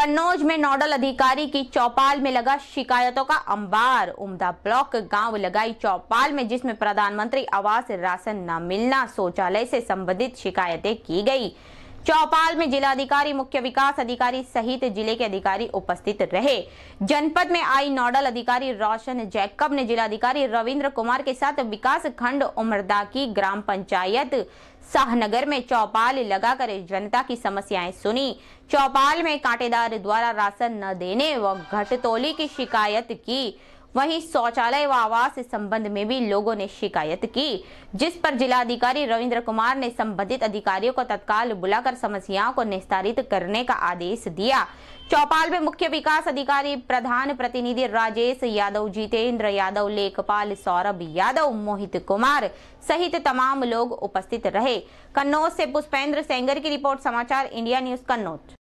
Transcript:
कन्नौज में नोडल अधिकारी की चौपाल में लगा शिकायतों का अंबार उमदा ब्लॉक गांव लगाई चौपाल में जिसमें प्रधानमंत्री आवास राशन न मिलना शौचालय से संबंधित शिकायतें की गई चौपाल में जिलाधिकारी मुख्य विकास अधिकारी सहित जिले के अधिकारी उपस्थित रहे जनपद में आई नोडल अधिकारी रोशन जैकब ने जिलाधिकारी रविंद्र कुमार के साथ विकास खंड उमरदा की ग्राम पंचायत शाहनगर में चौपाल लगाकर जनता की समस्याएं सुनी चौपाल में कांटेदार द्वारा राशन न देने व घटतोली की शिकायत की वहीं शौचालय व आवास इस संबंध में भी लोगों ने शिकायत की जिस पर जिलाधिकारी रविंद्र कुमार ने संबंधित अधिकारियों को तत्काल बुलाकर समस्याओं को निस्तारित करने का आदेश दिया चौपाल में मुख्य विकास अधिकारी प्रधान प्रतिनिधि राजेश यादव जितेंद्र यादव लेखपाल सौरभ यादव मोहित कुमार सहित तमाम लोग उपस्थित रहे कन्नौज से पुष्पेंद्र सेंगर की रिपोर्ट समाचार इंडिया न्यूज कन्नौज